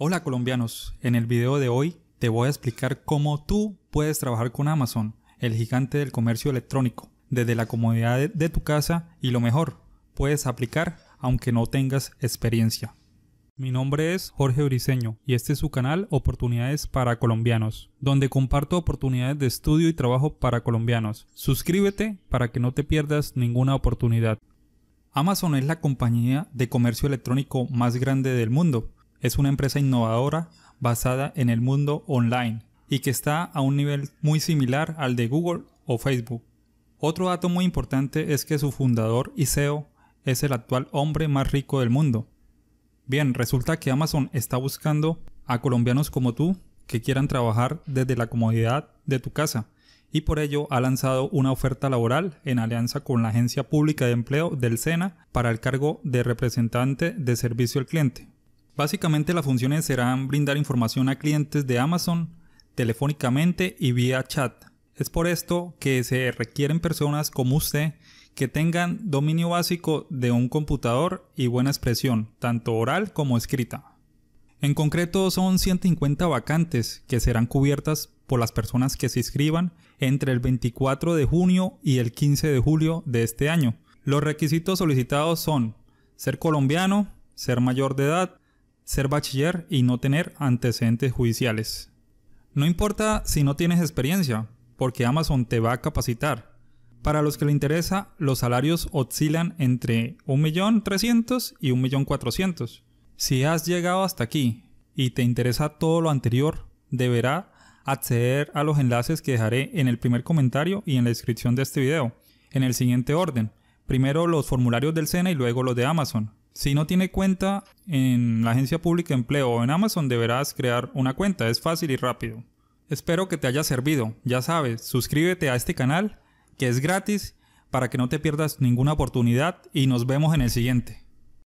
Hola colombianos, en el video de hoy te voy a explicar cómo tú puedes trabajar con Amazon, el gigante del comercio electrónico, desde la comodidad de tu casa y lo mejor, puedes aplicar aunque no tengas experiencia. Mi nombre es Jorge Briceño y este es su canal Oportunidades para Colombianos, donde comparto oportunidades de estudio y trabajo para colombianos. Suscríbete para que no te pierdas ninguna oportunidad. Amazon es la compañía de comercio electrónico más grande del mundo es una empresa innovadora basada en el mundo online y que está a un nivel muy similar al de Google o Facebook. Otro dato muy importante es que su fundador y e es el actual hombre más rico del mundo. Bien, resulta que Amazon está buscando a colombianos como tú que quieran trabajar desde la comodidad de tu casa y por ello ha lanzado una oferta laboral en alianza con la Agencia Pública de Empleo del SENA para el cargo de representante de servicio al cliente. Básicamente las funciones serán brindar información a clientes de Amazon telefónicamente y vía chat. Es por esto que se requieren personas como usted que tengan dominio básico de un computador y buena expresión, tanto oral como escrita. En concreto son 150 vacantes que serán cubiertas por las personas que se inscriban entre el 24 de junio y el 15 de julio de este año. Los requisitos solicitados son ser colombiano, ser mayor de edad, ser bachiller y no tener antecedentes judiciales. No importa si no tienes experiencia, porque Amazon te va a capacitar. Para los que le interesa, los salarios oscilan entre 1.300.000 y 1.400.000. Si has llegado hasta aquí y te interesa todo lo anterior, deberá acceder a los enlaces que dejaré en el primer comentario y en la descripción de este video, en el siguiente orden. Primero los formularios del SENA y luego los de Amazon. Si no tiene cuenta en la agencia pública de empleo o en Amazon, deberás crear una cuenta. Es fácil y rápido. Espero que te haya servido. Ya sabes, suscríbete a este canal, que es gratis, para que no te pierdas ninguna oportunidad y nos vemos en el siguiente.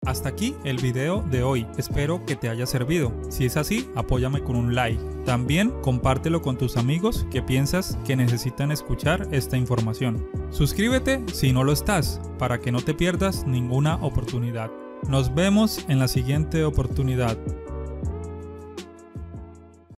Hasta aquí el video de hoy, espero que te haya servido. Si es así, apóyame con un like. También compártelo con tus amigos que piensas que necesitan escuchar esta información. Suscríbete si no lo estás, para que no te pierdas ninguna oportunidad. Nos vemos en la siguiente oportunidad.